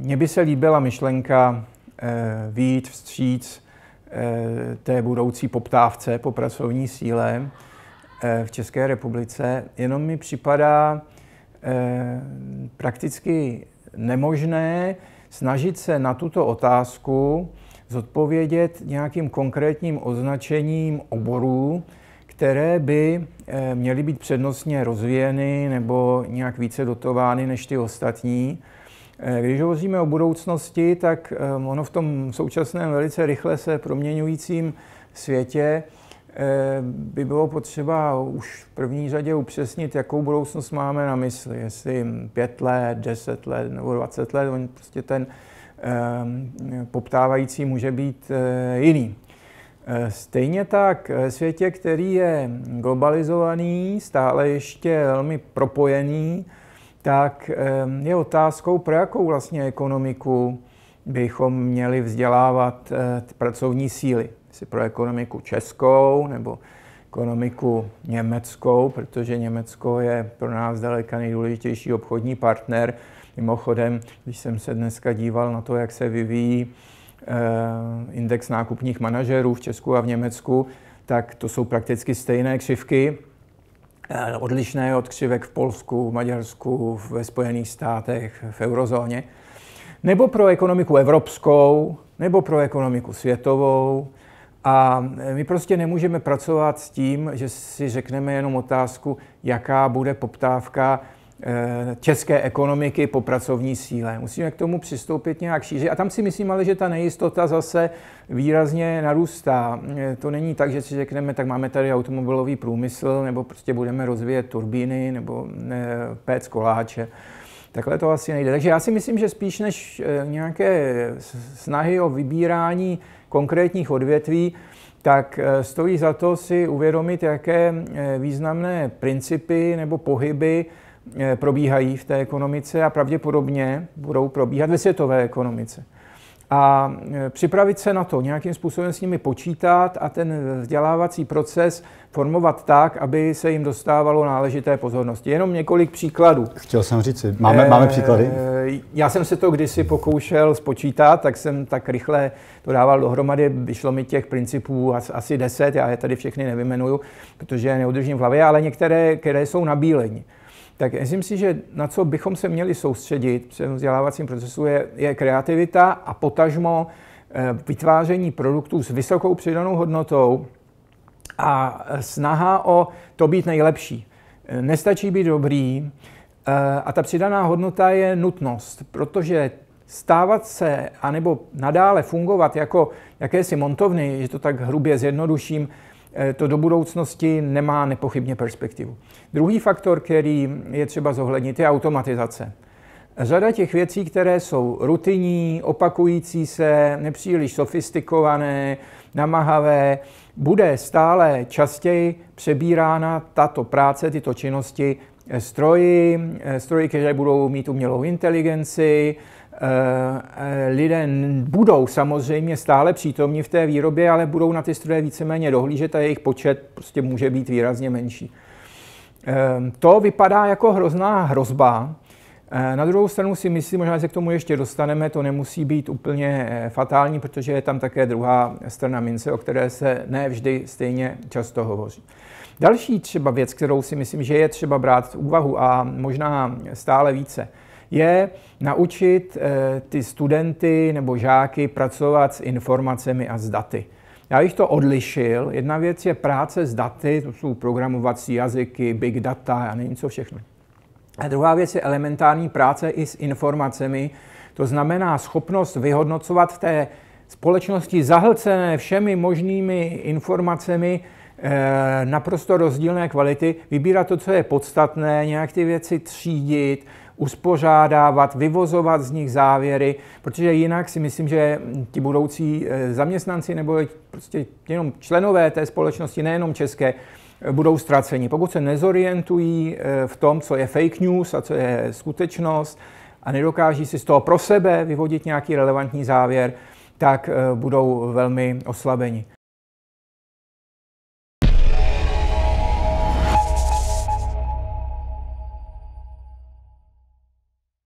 Mně by se líbila myšlenka e, eh, výjít vstříc e, té budoucí poptávce po pracovní síle e, v České republice, jenom mi připadá prakticky nemožné snažit se na tuto otázku zodpovědět nějakým konkrétním označením oborů, které by měly být přednostně rozvíjeny nebo nějak více dotovány než ty ostatní. Eh, když hovoříme o budoucnosti, tak eh, ono v tom současném velice rychle se proměňujícím světě eh, by bylo potřeba už v první řadě upřesnit, jakou budoucnost máme na mysli. Jestli pět let, deset let nebo dvacet let, on prostě ten poptávající může být jiný. Stejně tak ve světě, který je globalizovaný, stále ještě velmi propojený, tak je otázkou, pro jakou vlastně ekonomiku bychom měli vzdělávat eh, pracovní síly. Jestli pro ekonomiku českou nebo ekonomiku německou, protože Německo je pro nás daleka nejdůležitější obchodní partner. Mimochodem, když jsem se dneska díval na to, jak se vyvíjí eh, index nákupních manažerů v Česku a v Německu, tak to jsou prakticky stejné křivky. Eh, odlišné od křivek v Polsku, v Maďarsku, ve Spojených státech, v eurozóně, nebo pro ekonomiku evropskou, nebo pro ekonomiku světovou. A eh, my prostě nemůžeme pracovat s tím, že si řekneme jenom otázku, jaká bude poptávka Eh, české ekonomiky po pracovní síle. Musíme k tomu přistoupit nějak šíři. A tam si myslím ale, že ta nejistota zase výrazně narůstá. Eh, to není tak, že si řekneme, tak máme tady automobilový průmysl, nebo prostě budeme rozvíjet turbíny, nebo eh, péc koláče. Takhle to asi nejde. Takže já si myslím, že spíš než nějaké snahy o vybírání konkrétních odvětví, tak stojí za to si uvědomit, jaké významné principy nebo pohyby Eh, probíhají v té ekonomice a pravděpodobně budou probíhat ve světové ekonomice. A eh, připravit se na to, nějakým způsobem s nimi počítat a ten vzdělávací proces formovat tak, aby se jim dostávalo náležité pozornosti. Jenom několik příkladů. Chtěl jsem říct, máme, máme eh, příklady? Já jsem se to kdysi pokoušel spočítat, tak jsem tak rychle to dával dohromady. Vyšlo mi těch principů asi deset, já je tady všechny nevymenuju, protože je neudržím v hlavě, ale některé, které jsou nabílení. Tak myslím si, že na co bychom se měli soustředit při vzdělávacím procesu je, je kreativita a potažmo eh, vytváření produktů s vysokou přidanou hodnotou a eh, snaha o to být nejlepší. Eh, nestačí být dobrý a ta přidaná hodnota je nutnost, protože stávat se anebo nadále fungovat jako jakési montovny, že to tak hrubě zjednoduším, Eh, to do budoucnosti nemá nepochybně perspektivu. Druhý faktor, který je třeba zohlednit, je automatizace. Řada těch věcí, které jsou rutinní, opakující se, nepříliš sofistikované, namahavé, bude stále častěji přebírána tato práce, tyto činnosti stroji, eh, stroji, které budou mít umělou inteligenci, Eh, eh, lidé budou samozřejmě stále přítomní v té výrobě, ale budou na ty stroje víceméně dohlížet a jejich počet prostě může být výrazně menší. Ehm, to vypadá jako hrozná hrozba. Eh, na druhou stranu si myslím, možná se k tomu ještě dostaneme, to nemusí být úplně fatální, protože je tam také druhá strana mince, o které se ne vždy stejně často hovoří. Další třeba věc, kterou si myslím, že je třeba brát v úvahu a možná stále více – je naučit eh, ty studenty nebo žáky pracovat s informacemi a s daty. Já jich to odlišil. Jedna věc je práce s daty, to jsou programovací jazyky, big data, a nevím co všechno. A druhá věc je elementární práce i s informacemi, to znamená schopnost vyhodnocovat v té společnosti zahlcené všemi možnými informacemi eh, naprosto rozdílné kvality, vybírat to, co je podstatné, nějak ty věci třídit, uspořádávat, vyvozovat z nich závěry, protože jinak si myslím, že ti budoucí eh, zaměstnanci nebo prostě jenom členové té společnosti, nejenom české, eh, budou ztraceni. Pokud se nezorientují eh, v tom, co je fake news a co je skutečnost a nedokáží si z toho pro sebe vyvodit nějaký relevantní závěr, tak budou velmi oslabeni.